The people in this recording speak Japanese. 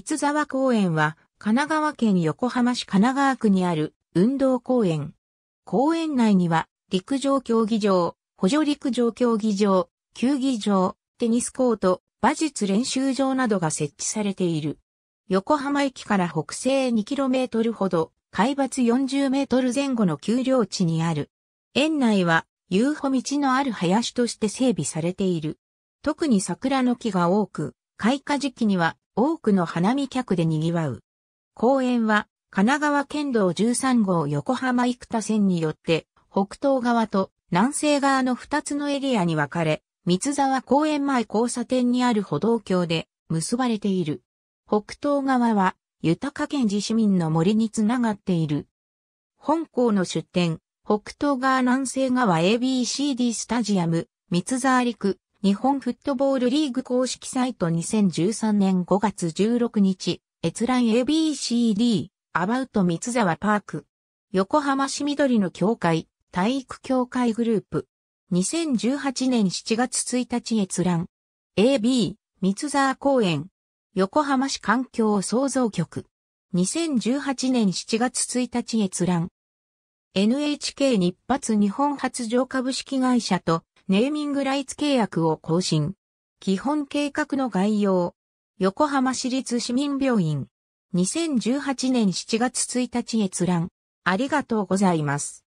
三沢公園は、神奈川県横浜市神奈川区にある運動公園。公園内には、陸上競技場、補助陸上競技場、球技場、テニスコート、馬術練習場などが設置されている。横浜駅から北西 2km ほど、海抜 40m 前後の丘陵地にある。園内は遊歩道のある林として整備されている。特に桜の木が多く、開花時期には多くの花見客で賑わう。公園は、神奈川県道13号横浜生田線によって、北東側と南西側の2つのエリアに分かれ、三沢公園前交差点にある歩道橋で結ばれている。北東側は、豊県自市民の森につながっている。本校の出店、北東側南西側 ABCD スタジアム、三沢陸、日本フットボールリーグ公式サイト2013年5月16日、閲覧 ABCD、アバウト三沢パーク。横浜市緑の協会、体育協会グループ。2018年7月1日閲覧。AB、三沢公園。横浜市環境創造局。2018年7月1日閲覧。NHK 日発日本発情株式会社とネーミングライツ契約を更新。基本計画の概要。横浜市立市民病院。2018年7月1日閲覧。ありがとうございます。